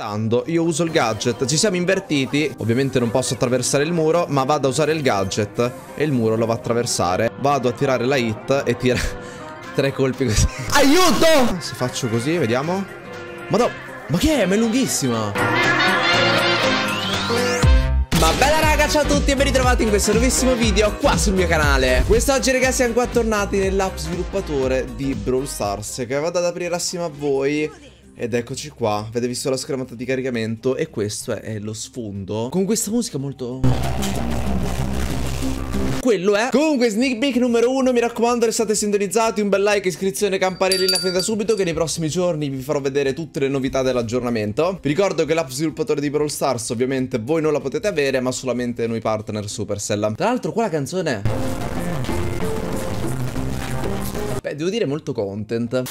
Tanto, io uso il gadget, ci siamo invertiti Ovviamente non posso attraversare il muro Ma vado a usare il gadget E il muro lo va a attraversare Vado a tirare la hit e tira Tre colpi così Aiuto! Se faccio così, vediamo Madonna, ma che è? Ma è lunghissima Ma bella raga, ciao a tutti e ben ritrovati in questo nuovissimo video qua sul mio canale Quest'oggi ragazzi siamo qua tornati nell'app sviluppatore di Brawl Stars Che vado ad aprire assieme a voi ed eccoci qua, avete visto la schermata di caricamento e questo è, lo sfondo Con questa musica molto quello è Comunque sneak peek numero uno Mi raccomando restate sintonizzati Un bel like, iscrizione, campanellina fin da subito Che nei prossimi giorni vi farò vedere tutte le novità dell'aggiornamento Vi ricordo che l'app sviluppatore di Brawl Stars Ovviamente voi non la potete avere Ma solamente noi partner Supercell Tra l'altro qua la canzone è... Beh devo dire molto content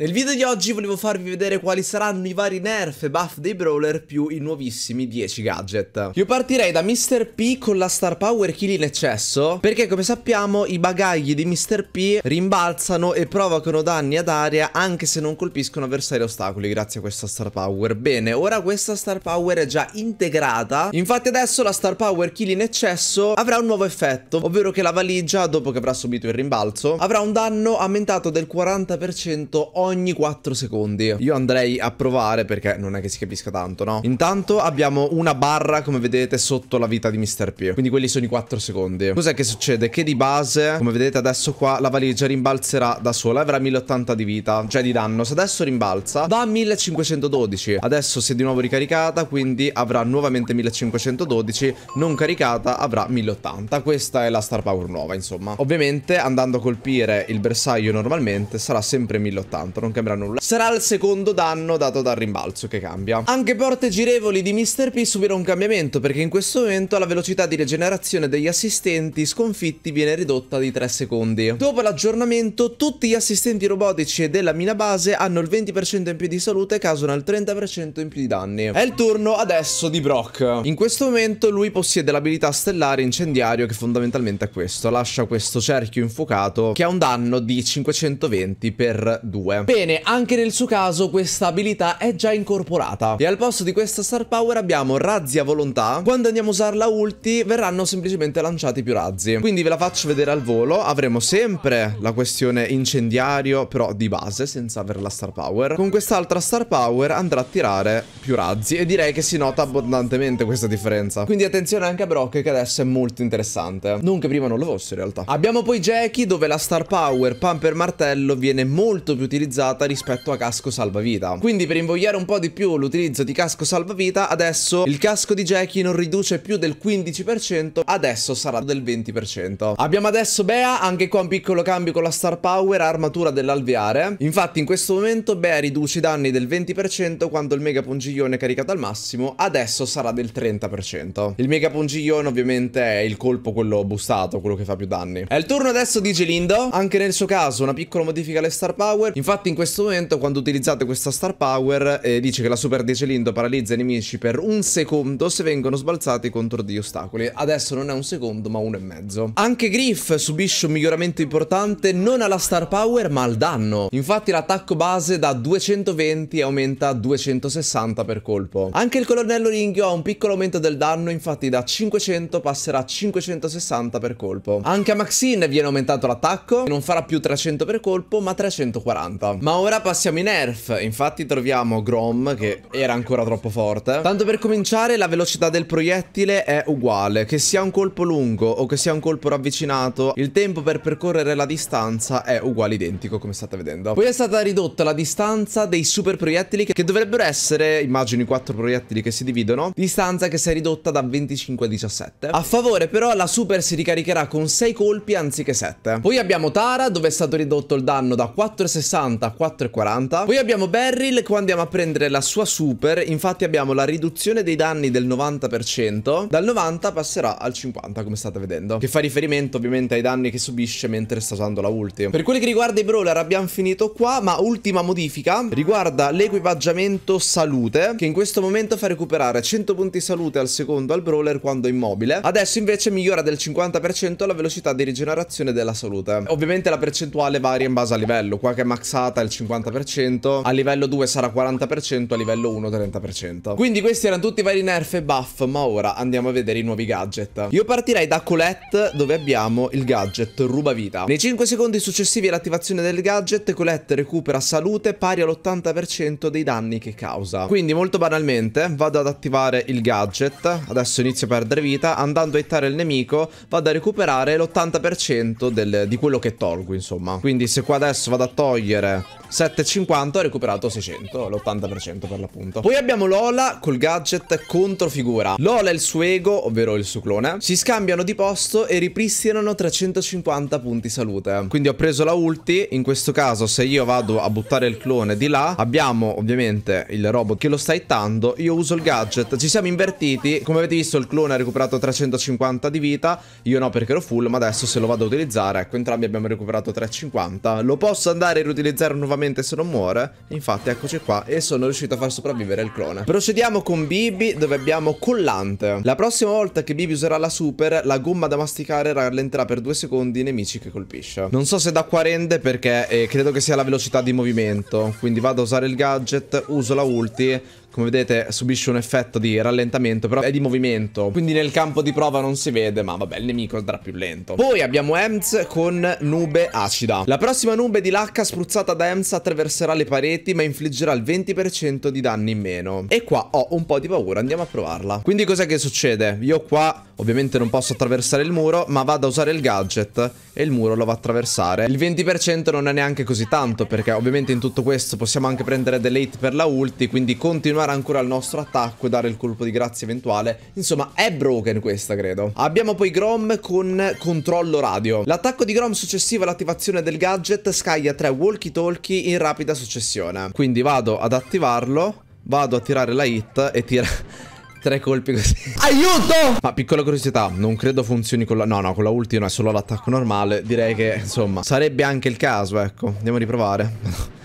nel video di oggi volevo farvi vedere quali saranno i vari nerf e buff dei brawler più i nuovissimi 10 gadget. Io partirei da Mr. P con la star power kill in eccesso, perché come sappiamo i bagagli di Mr. P rimbalzano e provocano danni ad aria anche se non colpiscono avversari ostacoli grazie a questa star power. Bene, ora questa star power è già integrata, infatti adesso la star power kill in eccesso avrà un nuovo effetto, ovvero che la valigia, dopo che avrà subito il rimbalzo, avrà un danno aumentato del 40% ogni ogni 4 secondi. Io andrei a provare perché non è che si capisca tanto, no? Intanto abbiamo una barra, come vedete, sotto la vita di Mr. P. Quindi quelli sono i 4 secondi. Cos'è che succede? Che di base, come vedete adesso qua, la valigia rimbalzerà da sola. Avrà 1080 di vita, cioè di danno. Se adesso rimbalza, va a 1512. Adesso si è di nuovo ricaricata, quindi avrà nuovamente 1512. Non caricata, avrà 1080. Questa è la star power nuova, insomma. Ovviamente, andando a colpire il bersaglio normalmente, sarà sempre 1080 purtroppo non cambierà nulla. Sarà il secondo danno dato dal rimbalzo che cambia. Anche porte girevoli di Mr. P subirà un cambiamento perché in questo momento la velocità di rigenerazione degli assistenti sconfitti viene ridotta di 3 secondi. Dopo l'aggiornamento tutti gli assistenti robotici della mina base hanno il 20% in più di salute e causano il 30% in più di danni. È il turno adesso di Brock. In questo momento lui possiede l'abilità stellare incendiario che fondamentalmente è questo. Lascia questo cerchio infuocato che ha un danno di 520 per 2. Bene, anche nel suo caso questa abilità è già incorporata. E al posto di questa star power abbiamo razzi a volontà. Quando andiamo a usarla ulti verranno semplicemente lanciati più razzi. Quindi ve la faccio vedere al volo. Avremo sempre la questione incendiario, però di base, senza avere la star power. Con quest'altra star power andrà a tirare più razzi e direi che si nota abbondantemente questa differenza. Quindi attenzione anche a Brock che adesso è molto interessante. Non che prima non lo fosse in realtà. Abbiamo poi Jackie dove la star power, pumper martello viene molto più utilizzata utilizzata rispetto a casco salvavita. Quindi per invogliare un po' di più l'utilizzo di casco salvavita, adesso il casco di Jackie non riduce più del 15%, adesso sarà del 20%. Abbiamo adesso Bea, anche qua un piccolo cambio con la Star Power, armatura dell'alveare. Infatti in questo momento Bea riduce i danni del 20% quando il mega pungiglione è caricato al massimo, adesso sarà del 30%. Il mega pungiglione ovviamente è il colpo quello bustato, quello che fa più danni. È il turno adesso di Gelindo, anche nel suo caso una piccola modifica alle Star Power, infatti Infatti in questo momento quando utilizzate questa Star Power eh, dice che la Super Decelindo paralizza i nemici per un secondo se vengono sbalzati contro degli ostacoli. Adesso non è un secondo ma uno e mezzo. Anche Griff subisce un miglioramento importante non alla Star Power ma al danno. Infatti l'attacco base da 220 aumenta a 260 per colpo. Anche il colonnello Ringhio ha un piccolo aumento del danno infatti da 500 passerà a 560 per colpo. Anche a Maxine viene aumentato l'attacco non farà più 300 per colpo ma 340. Ma ora passiamo in nerf. Infatti troviamo Grom, che era ancora troppo forte. Tanto per cominciare, la velocità del proiettile è uguale. Che sia un colpo lungo o che sia un colpo ravvicinato, il tempo per percorrere la distanza è uguale identico, come state vedendo. Poi è stata ridotta la distanza dei super proiettili, che dovrebbero essere, immagino, i quattro proiettili che si dividono. Distanza che si è ridotta da 25 a 17. A favore, però, la super si ricaricherà con 6 colpi anziché 7. Poi abbiamo Tara, dove è stato ridotto il danno da 4,60 4,40. Poi abbiamo Beryl qua andiamo a prendere la sua super, infatti abbiamo la riduzione dei danni del 90%, dal 90 passerà al 50 come state vedendo, che fa riferimento ovviamente ai danni che subisce mentre sta usando la ulti. Per quello che riguarda i brawler abbiamo finito qua, ma ultima modifica riguarda l'equipaggiamento salute, che in questo momento fa recuperare 100 punti salute al secondo al brawler quando è immobile. Adesso invece migliora del 50% la velocità di rigenerazione della salute. Ovviamente la percentuale varia in base al livello, qua che è maxato aumentata il 50%, a livello 2 sarà 40%, a livello 1 30%. Quindi questi erano tutti i vari nerf e buff, ma ora andiamo a vedere i nuovi gadget. Io partirei da Colette dove abbiamo il gadget ruba vita. Nei 5 secondi successivi all'attivazione del gadget Colette recupera salute pari all'80% dei danni che causa. Quindi molto banalmente vado ad attivare il gadget, adesso inizio a perdere vita, andando a hittare il nemico vado a recuperare l'80% di quello che tolgo insomma. Quindi se qua adesso vado a togliere 7,50 ha recuperato 600, l'80% per l'appunto. Poi abbiamo Lola col gadget contro figura Lola e il suo ego, ovvero il suo clone, si scambiano di posto e ripristinano 350 punti salute. Quindi ho preso la ulti, in questo caso se io vado a buttare il clone di là, abbiamo ovviamente il robot che lo sta hittando, io uso il gadget, ci siamo invertiti, come avete visto il clone ha recuperato 350 di vita, io no perché ero full, ma adesso se lo vado a utilizzare, ecco entrambi abbiamo recuperato 350, lo posso andare a riutilizzare spero nuovamente se non muore Infatti eccoci qua e sono riuscito a far sopravvivere il clone Procediamo con Bibi dove abbiamo collante La prossima volta che Bibi userà la super La gomma da masticare rallenterà per due secondi i nemici che colpisce Non so se da qua rende perché eh, credo che sia la velocità di movimento Quindi vado a usare il gadget Uso la ulti come vedete subisce un effetto di rallentamento però è di movimento quindi nel campo di prova non si vede ma vabbè il nemico andrà più lento poi abbiamo Ems con nube acida la prossima nube di Lacca spruzzata da Ems attraverserà le pareti ma infliggerà il 20% di danni in meno e qua ho un po' di paura andiamo a provarla quindi cos'è che succede? io qua ovviamente non posso attraversare il muro ma vado a usare il gadget e il muro lo va a attraversare il 20% non è neanche così tanto perché ovviamente in tutto questo possiamo anche prendere delle hit per la ulti quindi continuiamo continuare ancora il nostro attacco e dare il colpo di grazia eventuale. Insomma, è broken questa, credo. Abbiamo poi Grom con controllo radio. L'attacco di Grom successivo all'attivazione del gadget scaglia tre walkie-talkie in rapida successione. Quindi vado ad attivarlo, vado a tirare la hit e tira... Tre colpi così Aiuto Ma piccola curiosità Non credo funzioni con la No no con la ultima è solo l'attacco normale Direi che insomma Sarebbe anche il caso ecco Andiamo a riprovare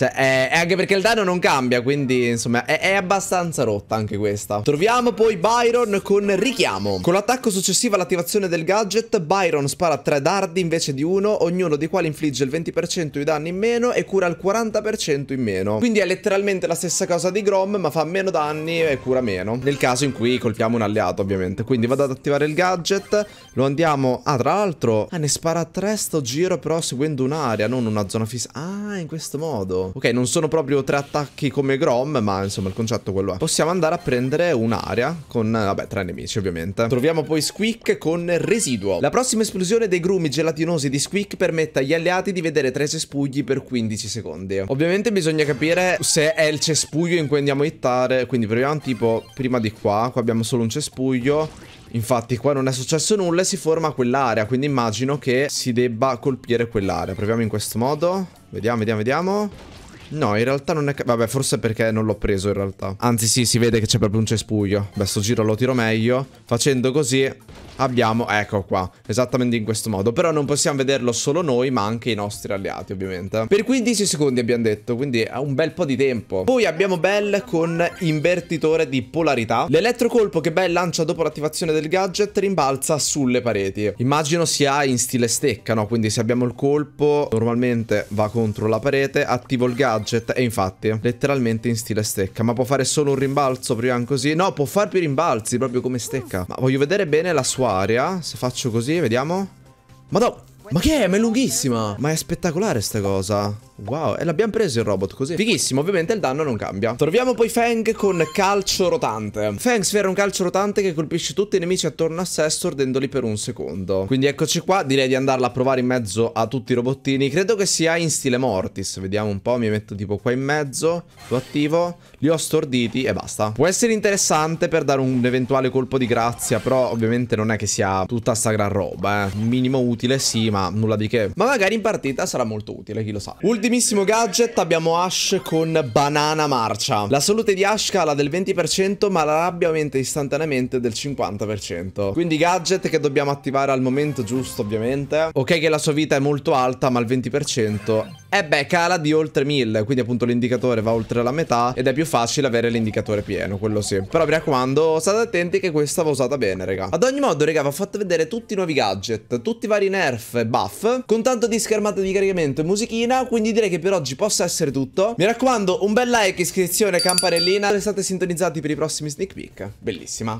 cioè, è, è anche perché il danno non cambia, quindi insomma è, è, abbastanza rotta anche questa. Troviamo poi Byron con richiamo. Con l'attacco successivo all'attivazione del gadget, Byron spara tre dardi invece di uno, ognuno dei quali infligge il 20% di danni in meno e cura il 40% in meno. Quindi è letteralmente la stessa cosa di Grom, ma fa meno danni e cura meno. Nel caso in cui colpiamo un alleato, ovviamente. Quindi vado ad attivare il gadget, lo andiamo... Ah, tra l'altro... Ah, ne spara tre sto giro, però seguendo un'area, non una zona fissa. Ah, in questo modo. Esatto. Ok, non sono proprio tre attacchi come Grom, ma insomma il concetto quello è. Possiamo andare a prendere un'area con, vabbè, tre nemici ovviamente. Troviamo poi Squeak con Residuo. La prossima esplosione dei grumi gelatinosi di Squeak permette agli alleati di vedere tre cespugli per 15 secondi. Ovviamente bisogna capire se è il cespuglio in cui andiamo a hittare, quindi proviamo tipo prima di qua, qua abbiamo solo un cespuglio. Infatti qua non è successo nulla e si forma quell'area, quindi immagino che si debba colpire quell'area. Proviamo in questo modo. Vediamo, vediamo, vediamo. No, in realtà non è... Vabbè, forse perché non l'ho preso in realtà. Anzi, sì, si vede che c'è proprio un cespuglio. Beh, sto giro lo tiro meglio. Facendo così abbiamo... Ecco qua, esattamente in questo modo. Però non possiamo vederlo solo noi, ma anche i nostri alleati, ovviamente. Per 15 secondi abbiamo detto, quindi è un bel po' di tempo. Poi abbiamo Bell con invertitore di polarità. L'elettrocolpo che Bell lancia dopo l'attivazione del gadget rimbalza sulle pareti. Immagino sia in stile stecca, no? Quindi se abbiamo il colpo, normalmente va contro la parete, attivo il gadget gadget e infatti eh, letteralmente in stile stecca ma può fare solo un rimbalzo prima così no può far più rimbalzi proprio come stecca ma voglio vedere bene la sua area se faccio così vediamo Madonna ma che è? Ma è lunghissima Ma è spettacolare sta cosa Wow, e l'abbiamo preso il robot così. Fighissimo, ovviamente il danno non cambia. Troviamo poi Fang con calcio rotante. Fang sfera un calcio rotante che colpisce tutti i nemici attorno a sé, stordendoli per un secondo. Quindi eccoci qua, direi di andarla a provare in mezzo a tutti i robottini. Credo che sia in stile Mortis. Vediamo un po', mi metto tipo qua in mezzo, lo attivo, li ho storditi e basta. Può essere interessante per dare un eventuale colpo di grazia, però ovviamente non è che sia tutta sta gran roba, eh. Un minimo utile sì, ma nulla di che. Ma magari in partita sarà molto utile, chi lo sa. Ultimo ultimissimo gadget abbiamo Ash con banana marcia. La salute di Ash cala del 20% ma la rabbia aumenta istantaneamente del 50%. Quindi gadget che dobbiamo attivare al momento giusto ovviamente. Ok che la sua vita è molto alta ma il 20% e eh beh, cala di oltre 1000, quindi appunto l'indicatore va oltre la metà ed è più facile avere l'indicatore pieno, quello sì. Però mi raccomando, state attenti che questa va usata bene, raga. Ad ogni modo, raga, vi ho fatto vedere tutti i nuovi gadget, tutti i vari nerf e buff, con tanto di schermata di caricamento e musichina, quindi direi che per oggi possa essere tutto. Mi raccomando, un bel like, iscrizione, campanellina, restate sintonizzati per i prossimi sneak peek. Bellissima.